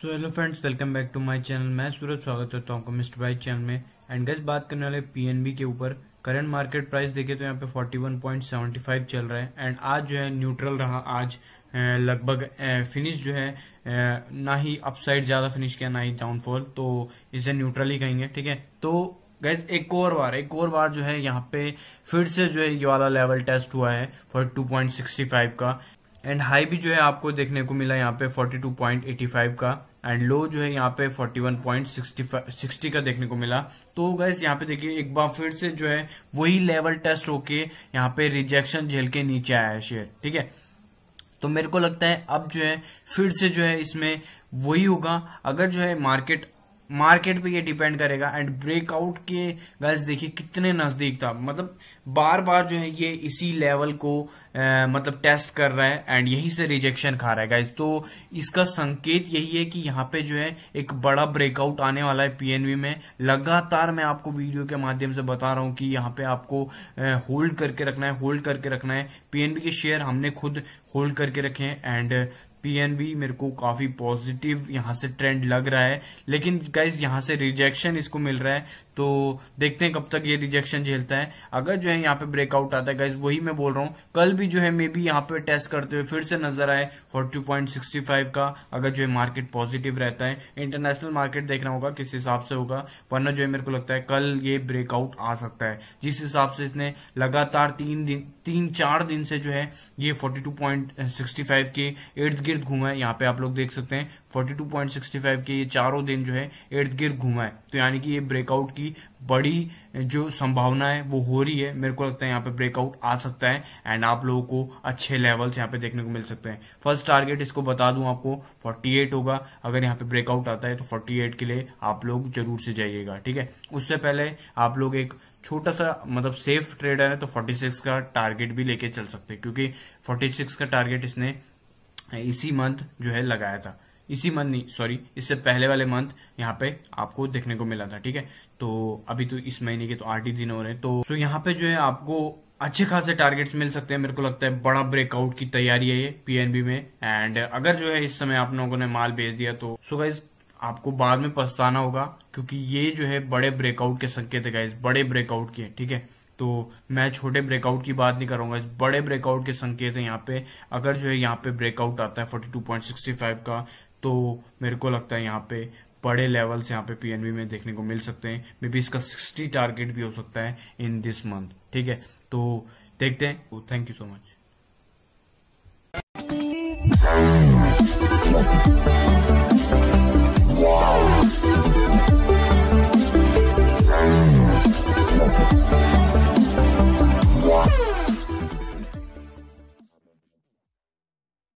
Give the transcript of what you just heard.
so hello friends welcome back to my channel मैं सूरज स्वागत करता हूँ मिस्टर बाइक चैनल में एंड गज बात करने वाले पीएनबी के ऊपर करंट मार्केट प्राइस देखे तो यहाँ पे 41.75 चल रहा है एंड आज जो है न्यूट्रल रहा आज लगभग फिनिश जो है ना ही अपसाइड ज्यादा फिनिश किया ना ही डाउनफॉल तो इसे न्यूट्रल ही कहेंगे ठीक है तो गैस एक और बार एक और बार जो है यहाँ पे फिर से जो है ये वाला लेवल टेस्ट हुआ है forty two point sixty five का एंड हाई भी जो है आपको देखने को मिला यहाँ पे 42.85 का एंड लो जो है यहाँ पे 41.60 का देखने को मिला तो गैस यहाँ पे देखिए एक बार फिर से जो है वही लेवल टेस्ट होके यहाँ पे रिजेक्शन झेल के नीचे आया है शेयर ठीक है तो मेरे को लगता है अब जो है फिर से जो है इसमें वही होगा अगर जो है मार्केट मार्केट पे ये डिपेंड करेगा एंड ब्रेकआउट के गर्ल्स देखिए कितने नजदीक था मतलब बार बार जो है ये इसी लेवल को आ, मतलब टेस्ट कर रहा है एंड यहीं से रिजेक्शन खा रहा है गाइज तो इसका संकेत यही है कि यहाँ पे जो है एक बड़ा ब्रेकआउट आने वाला है पीएनबी में लगातार मैं आपको वीडियो के माध्यम से बता रहा हूं कि यहाँ पे आपको होल्ड करके रखना है होल्ड करके रखना है पीएनबी के शेयर हमने खुद होल्ड करके रखे हैं एंड पीएनबी मेरे को काफी पॉजिटिव यहां से ट्रेंड लग रहा है लेकिन गाइज यहां से रिजेक्शन इसको मिल रहा है तो देखते हैं कब तक ये रिजेक्शन झेलता है अगर जो है यहाँ पे ब्रेकआउट आता है गाइज वही मैं बोल रहा हूँ कल भी जो है मे बी यहाँ पे टेस्ट करते हुए फिर से नजर आए 42.65 का अगर जो है मार्केट पॉजिटिव रहता है इंटरनेशनल मार्केट देखना होगा किस हिसाब से होगा वरना जो है मेरे को लगता है कल ये ब्रेकआउट आ सकता है जिस हिसाब से इसने लगातार तीन दिन तीन चार दिन से जो है ये फाइव के इर्द गिर्द गिर्द घूमा है यहाँ पे आप लोग देख सकते हैं 42.65 के ये चारों दिन जो है इर्द गिर्द घूमा है तो यानी कि ये ब्रेकआउट की बड़ी जो संभावना है वो हो रही है मेरे को लगता है यहाँ पे ब्रेकआउट आ सकता है एंड आप लोगों को अच्छे लेवल्स यहाँ पे देखने को मिल सकते हैं फर्स्ट टारगेट इसको बता दूं आपको फोर्टी होगा अगर यहाँ पे ब्रेकआउट आता है तो फोर्टी के लिए आप लोग जरूर से जाइएगा ठीक है उससे पहले आप लोग एक छोटा सा मतलब सेफ ट्रेडर है तो 46 का टारगेट भी लेके चल सकते हैं क्योंकि 46 का टारगेट इसने इसी मंथ जो है लगाया था इसी मंथ नहीं सॉरी इससे पहले वाले मंथ यहाँ पे आपको देखने को मिला था ठीक है तो अभी तो इस महीने के तो आठ ही दिन हो रहे हैं तो सो यहाँ पे जो है आपको अच्छे खासे टारगेट्स मिल सकते हैं मेरे को लगता है बड़ा ब्रेकआउट की तैयारी है ये पीएनबी में एंड अगर जो है इस समय आप लोगों ने माल बेच दिया तो सो गाइज आपको बाद में पछताना होगा क्योंकि ये जो है बड़े ब्रेकआउट के संकेत है गाइज बड़े ब्रेकआउट के ठीक है तो मैं छोटे ब्रेकआउट की बात नहीं करूंगा इस बड़े ब्रेकआउट के संकेत है यहाँ पे अगर जो है यहाँ पे ब्रेकआउट आता है 42.65 का तो मेरे को लगता है यहाँ पे बड़े लेवल से यहाँ पे पीएनबी में देखने को मिल सकते हैं मे बी इसका सिक्सटी टारगेट भी हो सकता है इन दिस मंथ ठीक है तो देखते हैं थैंक यू सो मच